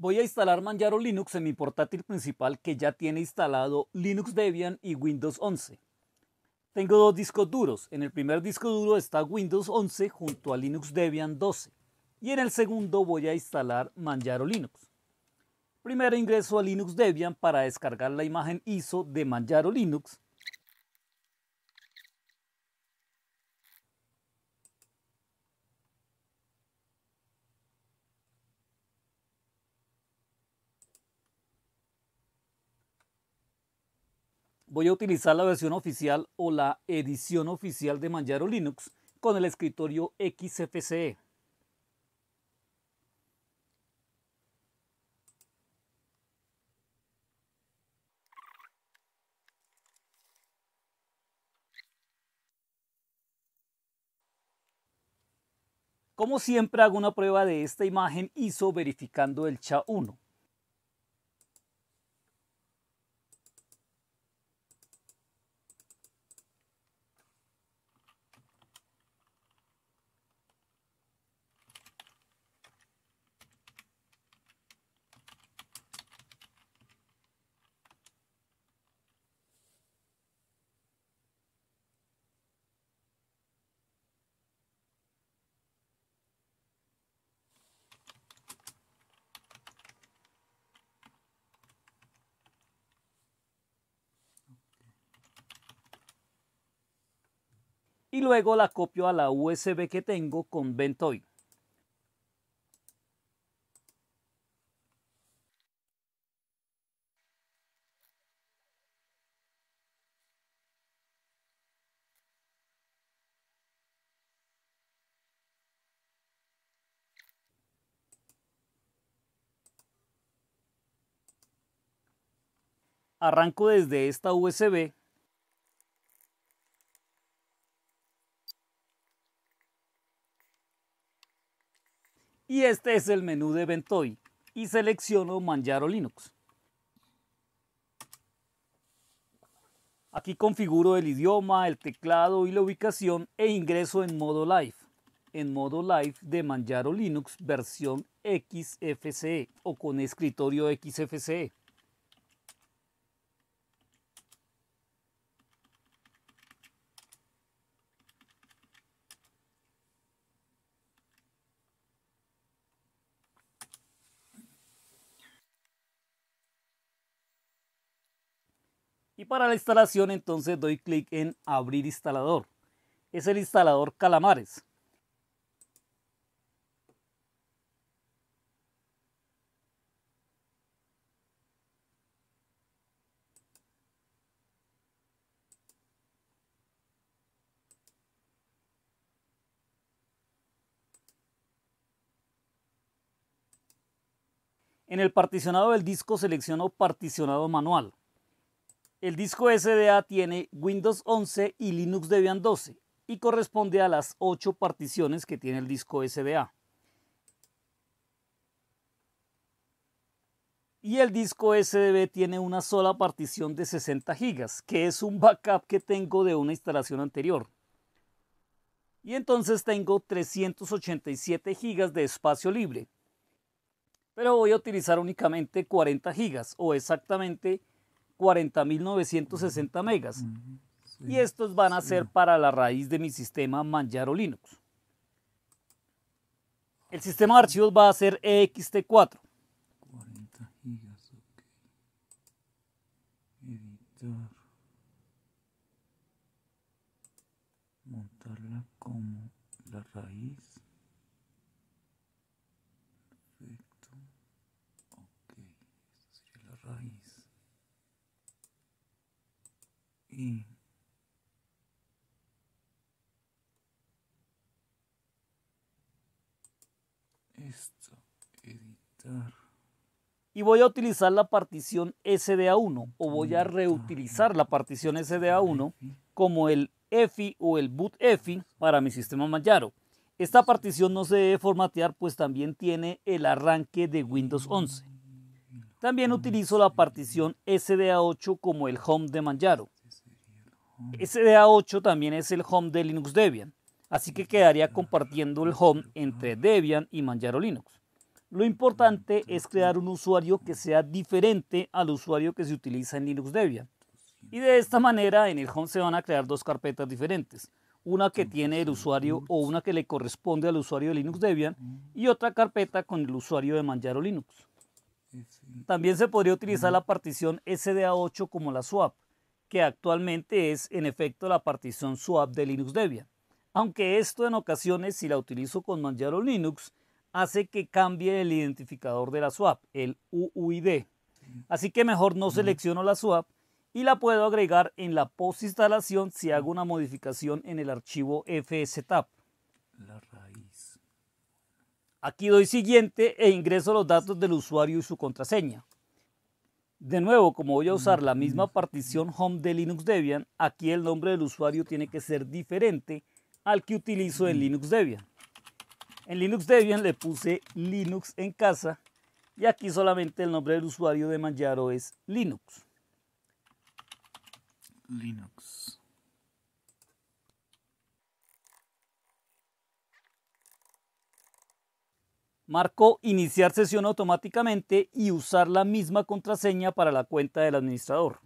Voy a instalar Manjaro Linux en mi portátil principal que ya tiene instalado Linux Debian y Windows 11. Tengo dos discos duros. En el primer disco duro está Windows 11 junto a Linux Debian 12. Y en el segundo voy a instalar Manjaro Linux. Primero ingreso a Linux Debian para descargar la imagen ISO de Manjaro Linux Voy a utilizar la versión oficial o la edición oficial de Manjaro Linux con el escritorio XFCE. Como siempre hago una prueba de esta imagen ISO verificando el CHA-1. y luego la copio a la USB que tengo con Ventoy. Arranco desde esta USB y este es el menú de Ventoy y selecciono Manjaro Linux. Aquí configuro el idioma, el teclado y la ubicación e ingreso en modo live. En modo live de Manjaro Linux versión XFCE o con escritorio XFCE. Y para la instalación entonces doy clic en abrir instalador. Es el instalador Calamares. En el particionado del disco selecciono particionado manual. El disco SDA tiene Windows 11 y Linux Debian 12 y corresponde a las 8 particiones que tiene el disco SDA. Y el disco SDB tiene una sola partición de 60 GB, que es un backup que tengo de una instalación anterior. Y entonces tengo 387 GB de espacio libre. Pero voy a utilizar únicamente 40 GB o exactamente 40.960 megas. Y estos van a ser para la raíz de mi sistema Manjaro Linux. El sistema de archivos va a ser EXT4. 40 gigas, ok. Editar. Montarla como la raíz. Y voy a utilizar la partición SDA1 o voy a reutilizar la partición SDA1 como el EFI o el boot EFI para mi sistema Manjaro Esta partición no se debe formatear pues también tiene el arranque de Windows 11. Mm, también mm, utilizo la partición SDA8 como el home de Manjaro. SDA8 también es el home de Linux Debian, así que quedaría compartiendo el home entre Debian y Manjaro Linux. Lo importante es crear un usuario que sea diferente al usuario que se utiliza en Linux Debian. Y de esta manera en el home se van a crear dos carpetas diferentes. Una que tiene el usuario o una que le corresponde al usuario de Linux Debian y otra carpeta con el usuario de Manjaro Linux. También se podría utilizar la partición SDA8 como la swap que actualmente es en efecto la partición swap de Linux Debian. Aunque esto en ocasiones, si la utilizo con Manjaro Linux, hace que cambie el identificador de la swap, el UUID. Así que mejor no selecciono la swap y la puedo agregar en la post-instalación si hago una modificación en el archivo fstap. La Aquí doy siguiente e ingreso los datos del usuario y su contraseña. De nuevo, como voy a usar la misma partición home de Linux Debian, aquí el nombre del usuario tiene que ser diferente al que utilizo en Linux Debian. En Linux Debian le puse Linux en casa y aquí solamente el nombre del usuario de Manjaro es Linux. Linux. marcó iniciar sesión automáticamente y usar la misma contraseña para la cuenta del administrador.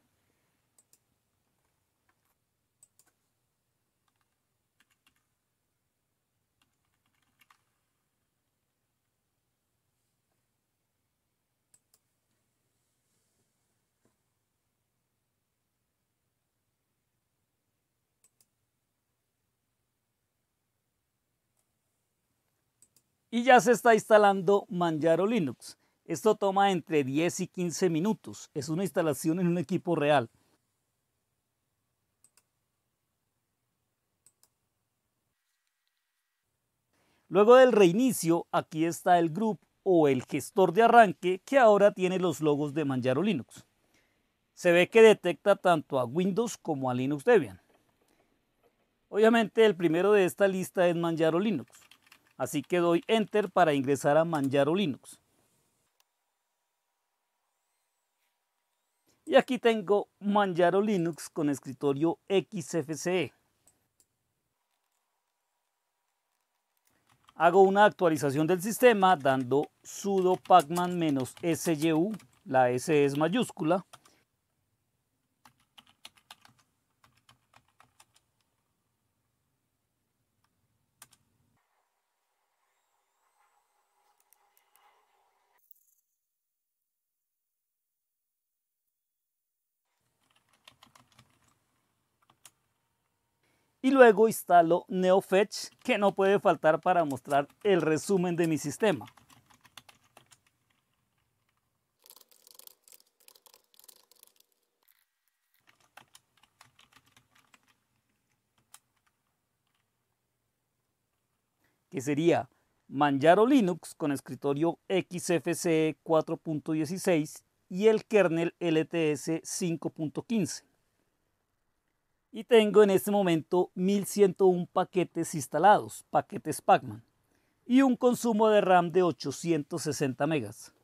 y ya se está instalando Manjaro Linux. Esto toma entre 10 y 15 minutos. Es una instalación en un equipo real. Luego del reinicio, aquí está el grupo o el gestor de arranque que ahora tiene los logos de Manjaro Linux. Se ve que detecta tanto a Windows como a Linux Debian. Obviamente el primero de esta lista es Manjaro Linux. Así que doy Enter para ingresar a Manjaro Linux. Y aquí tengo Manjaro Linux con escritorio XFCE. Hago una actualización del sistema dando sudo pacman syu la S es mayúscula, y luego instalo NeoFetch que no puede faltar para mostrar el resumen de mi sistema. que sería Manjaro Linux con escritorio XFCE 4.16 y el kernel LTS 5.15 y tengo en este momento 1101 paquetes instalados, paquetes Pacman, y un consumo de RAM de 860 megas.